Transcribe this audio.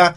¿verdad?